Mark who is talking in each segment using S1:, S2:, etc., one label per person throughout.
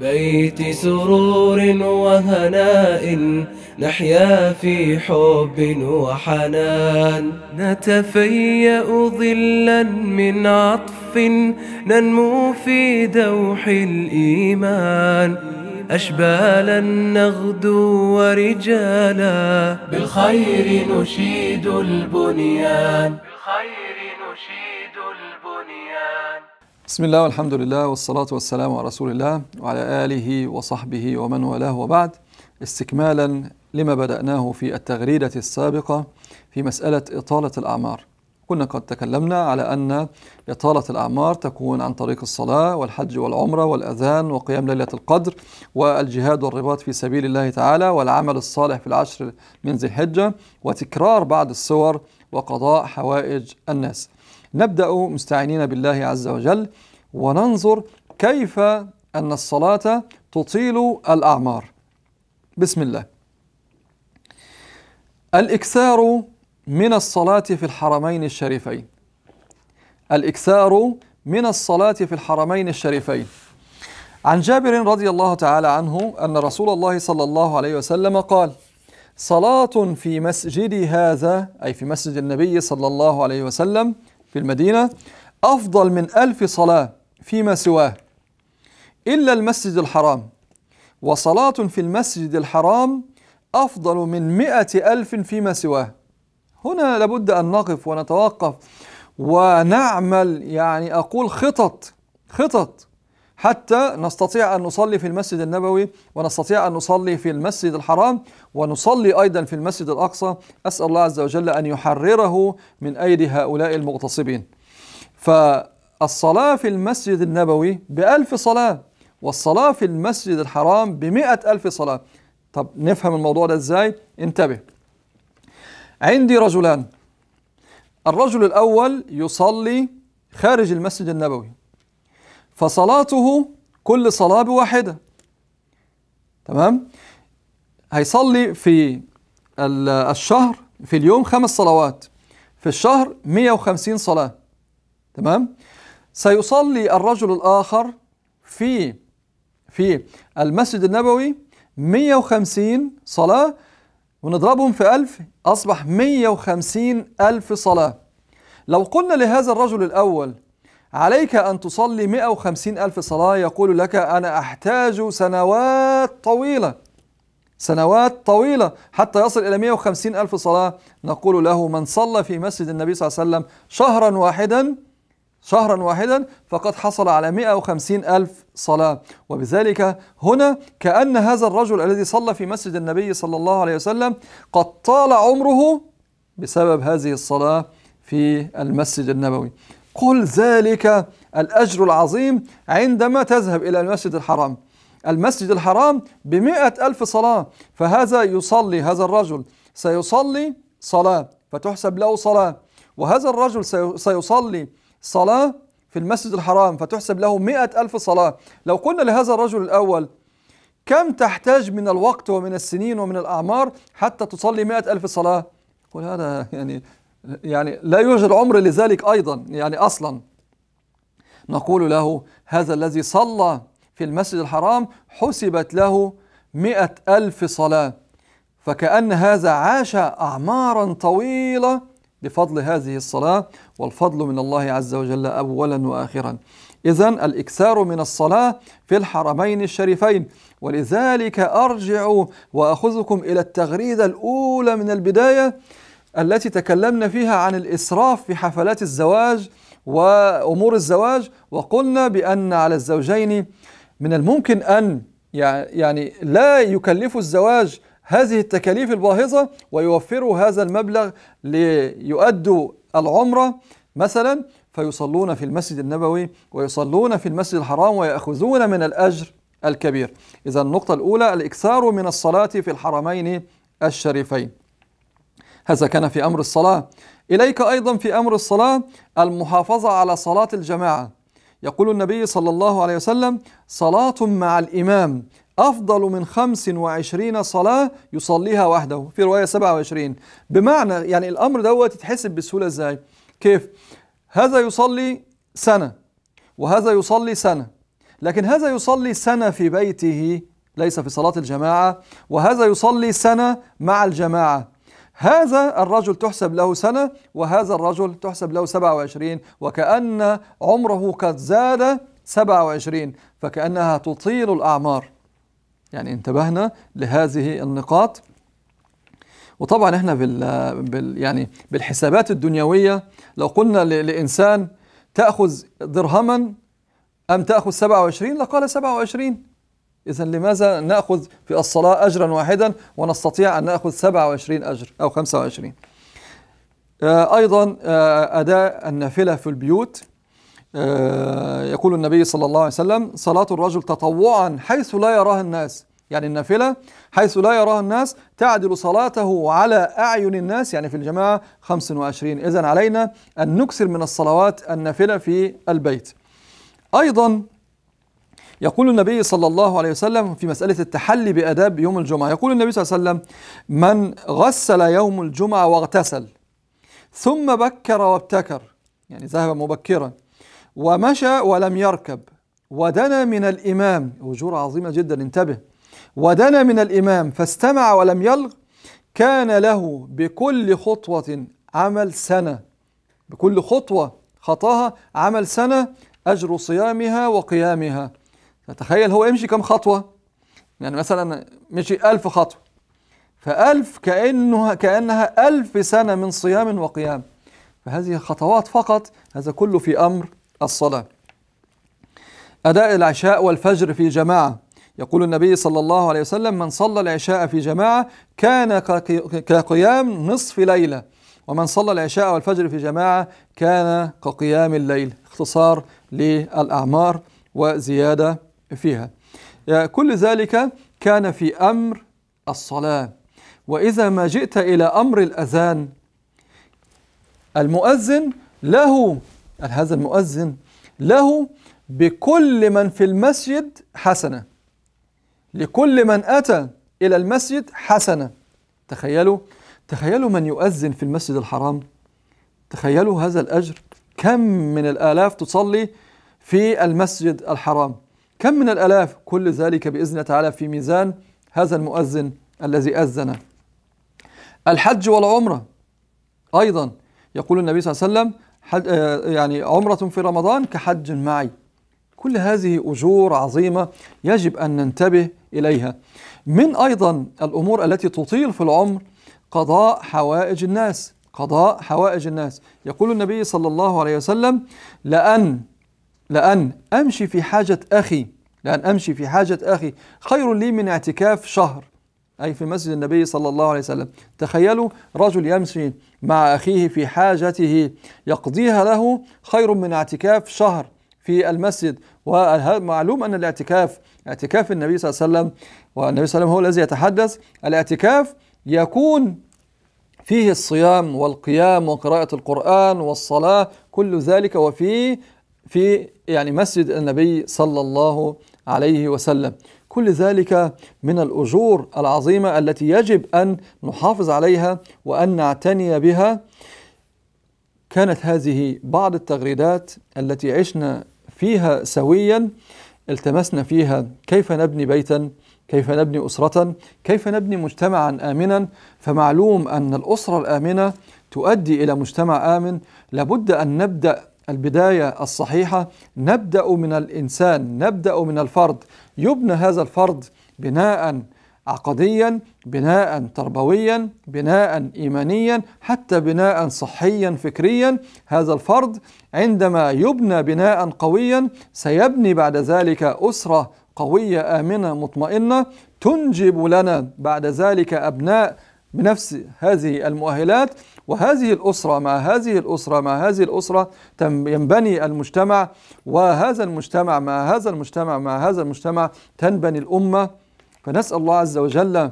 S1: بيت سرور وهناء نحيا في حب وحنان نتفيأ ظلا من عطف ننمو في دوح الإيمان أشبالا نغدو ورجالا بالخير نشيد البنيان بالخير بسم الله والحمد لله والصلاة والسلام على رسول الله وعلى آله وصحبه ومن والاه وبعد استكمالا لما بدأناه في التغريدة السابقة في مسألة إطالة الأعمار كنا قد تكلمنا على أن إطالة الأعمار تكون عن طريق الصلاة والحج والعمرة والأذان وقيام ليلة القدر والجهاد والرباط في سبيل الله تعالى والعمل الصالح في العشر من ذي الحجة وتكرار بعض السور وقضاء حوائج الناس نبدأ مستعينين بالله عز وجل وننظر كيف أن الصلاة تطيل الأعمار بسم الله الإكثار من الصلاة في الحرمين الشريفين الإكثار من الصلاة في الحرمين الشريفين عن جابر رضي الله تعالى عنه أن رسول الله صلى الله عليه وسلم قال صلاة في مسجدي هذا أي في مسجد النبي صلى الله عليه وسلم في المدينة أفضل من ألف صلاة فيما سواه إلا المسجد الحرام وصلاة في المسجد الحرام أفضل من مئة ألف فيما سواه هنا لابد أن نقف ونتوقف ونعمل يعني أقول خطط خطط حتى نستطيع أن نصلي في المسجد النبوي ونستطيع أن نصلي في المسجد الحرام ونصلي أيضا في المسجد الأقصى أسأل الله عز وجل أن يحرره من أيدي هؤلاء المغتصبين فالصلاة في المسجد النبوي بألف صلاة والصلاة في المسجد الحرام بمئة ألف صلاة طب نفهم الموضوع ده إزاي؟ انتبه عندي رجلان الرجل الأول يصلي خارج المسجد النبوي فصلاته كل صلاة بواحدة تمام هيصلي في الشهر في اليوم خمس صلوات في الشهر 150 صلاة تمام سيصلي الرجل الآخر في في المسجد النبوي 150 صلاة ونضربهم في 1000 أصبح 150 ألف صلاة لو قلنا لهذا الرجل الأول عليك أن تصلي 150 ألف صلاة يقول لك أنا أحتاج سنوات طويلة سنوات طويلة حتى يصل إلى 150 ألف صلاة نقول له من صلى في مسجد النبي صلى الله عليه وسلم شهرا واحدا شهرا واحدا فقد حصل على 150 ألف صلاة وبذلك هنا كأن هذا الرجل الذي صلى في مسجد النبي صلى الله عليه وسلم قد طال عمره بسبب هذه الصلاة في المسجد النبوي قل ذلك الأجر العظيم عندما تذهب إلى المسجد الحرام المسجد الحرام بمئة ألف صلاة فهذا يصلي هذا الرجل سيصلي صلاة فتحسب له صلاة وهذا الرجل سيصلي صلاة في المسجد الحرام فتحسب له مئة ألف صلاة لو قلنا لهذا الرجل الأول كم تحتاج من الوقت ومن السنين ومن الأعمار حتى تصلي مئة ألف صلاة قل هذا يعني يعني لا يوجد عمر لذلك أيضا يعني أصلا نقول له هذا الذي صلى في المسجد الحرام حسبت له مئة ألف صلاة فكأن هذا عاش أعمارا طويلة بفضل هذه الصلاة والفضل من الله عز وجل أولا وآخرا إذا الإكثار من الصلاة في الحرمين الشريفين ولذلك أرجع وأخذكم إلى التغريدة الأولى من البداية التي تكلمنا فيها عن الإسراف في حفلات الزواج وأمور الزواج وقلنا بأن على الزوجين من الممكن أن يعني لا يكلفوا الزواج هذه التكاليف الباهظة ويوفروا هذا المبلغ ليؤدوا العمرة مثلا فيصلون في المسجد النبوي ويصلون في المسجد الحرام ويأخذون من الأجر الكبير إذا النقطة الأولى الإكثار من الصلاة في الحرمين الشريفين هذا كان في أمر الصلاة إليك أيضا في أمر الصلاة المحافظة على صلاة الجماعة يقول النبي صلى الله عليه وسلم صلاة مع الإمام أفضل من 25 صلاة يصليها وحده في رواية 27 بمعنى يعني الأمر دوت يتحسب بسهولة إزاي كيف هذا يصلي سنة وهذا يصلي سنة لكن هذا يصلي سنة في بيته ليس في صلاة الجماعة وهذا يصلي سنة مع الجماعة هذا الرجل تحسب له سنة وهذا الرجل تحسب له 27 وكأن عمره قد زاد 27 فكأنها تطيل الأعمار يعني انتبهنا لهذه النقاط وطبعا احنا بال, يعني بالحسابات الدنيويه لو قلنا لانسان تاخذ درهما ام تاخذ 27 لقال 27 إذا لماذا نأخذ في الصلاة أجرا واحدا ونستطيع أن نأخذ 27 أجر أو 25 آه، أيضا آه، أداء النافلة في البيوت آه، يقول النبي صلى الله عليه وسلم صلاة الرجل تطوعا حيث لا يراها الناس يعني النافلة حيث لا يراها الناس تعدل صلاته على أعين الناس يعني في الجماعة 25 إذا علينا أن نكسر من الصلوات النافلة في البيت أيضا يقول النبي صلى الله عليه وسلم في مسألة التحلي بأداب يوم الجمعة يقول النبي صلى الله عليه وسلم من غسل يوم الجمعة واغتسل ثم بكر وابتكر يعني ذهب مبكرا ومشى ولم يركب ودنا من الإمام أجور عظيمة جدا انتبه ودنا من الإمام فاستمع ولم يلغ كان له بكل خطوة عمل سنة بكل خطوة خطاها عمل سنة أجر صيامها وقيامها فتخيل هو يمشي كم خطوة يعني مثلا مشي ألف خطوة فألف كأنها كأنها ألف سنة من صيام وقيام فهذه خطوات فقط هذا كله في أمر الصلاة أداء العشاء والفجر في جماعة يقول النبي صلى الله عليه وسلم من صلى العشاء في جماعة كان كقيام نصف ليلة ومن صلى العشاء والفجر في جماعة كان كقيام الليل اختصار للأعمار وزيادة فيها كل ذلك كان في أمر الصلاة وإذا ما جئت إلى أمر الأذان المؤذن له هذا المؤذن له بكل من في المسجد حسنة لكل من أتى إلى المسجد حسنة تخيلوا تخيلوا من يؤذن في المسجد الحرام تخيلوا هذا الأجر كم من الآلاف تصلي في المسجد الحرام كم من الآلاف كل ذلك بإذن تعالى في ميزان هذا المؤذن الذي أذن الحج والعمرة أيضا يقول النبي صلى الله عليه وسلم آه، يعني عمرة في رمضان كحج معي كل هذه أجور عظيمة يجب أن ننتبه إليها من أيضا الأمور التي تطيل في العمر قضاء حوائج الناس قضاء حوائج الناس يقول النبي صلى الله عليه وسلم لأن لأن أمشي في حاجة أخي لأن أمشي في حاجة أخي خير لي من اعتكاف شهر أي في مسجد النبي صلى الله عليه وسلم تخيلوا رجل يمشي مع أخيه في حاجته يقضيها له خير من اعتكاف شهر في المسجد ومعلوم أن الاعتكاف اعتكاف النبي صلى الله عليه وسلم والنبي صلى الله عليه وسلم هو الذي يتحدث الاعتكاف يكون فيه الصيام والقيام وقراءة القرآن والصلاة كل ذلك وفيه في يعني مسجد النبي صلى الله عليه وسلم كل ذلك من الأجور العظيمة التي يجب أن نحافظ عليها وأن نعتني بها كانت هذه بعض التغريدات التي عشنا فيها سويا التمسنا فيها كيف نبني بيتا كيف نبني أسرة كيف نبني مجتمعا آمنا فمعلوم أن الأسرة الآمنة تؤدي إلى مجتمع آمن لابد أن نبدأ البداية الصحيحة نبدأ من الإنسان نبدأ من الفرد يبنى هذا الفرد بناء عقديا بناء تربويا بناء ايمانيا حتى بناء صحيا فكريا هذا الفرد عندما يبنى بناء قويا سيبني بعد ذلك اسره قويه امنه مطمئنه تنجب لنا بعد ذلك ابناء بنفس هذه المؤهلات وهذه الأسرة مع هذه الأسرة مع هذه الأسرة ينبني المجتمع وهذا المجتمع مع هذا المجتمع مع هذا المجتمع تنبني الأمة فنسأل الله عز وجل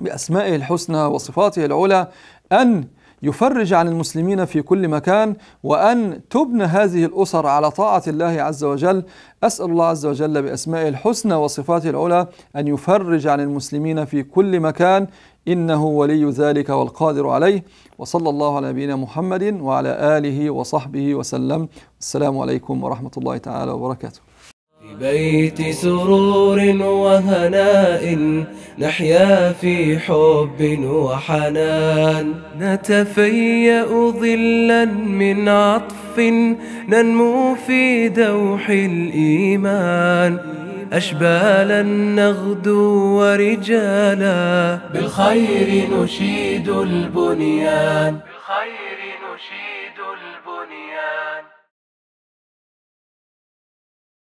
S1: بأسمائه الحسنى وصفاته العلى أن يفرج عن المسلمين في كل مكان وأن تبنى هذه الأسر على طاعة الله عز وجل أسأل الله عز وجل بأسمائه الحسنى وصفاته العلى أن يفرج عن المسلمين في كل مكان إنه ولي ذلك والقادر عليه وصلى الله على نبينا محمد وعلى آله وصحبه وسلم السلام عليكم ورحمة الله تعالى وبركاته في بيت سرور وهناء نحيا في حب وحنان نتفيأ ظلا من عطف ننمو في دوح الإيمان أشبالا نغدو ورجالا بالخير نشيد البنيان بالخير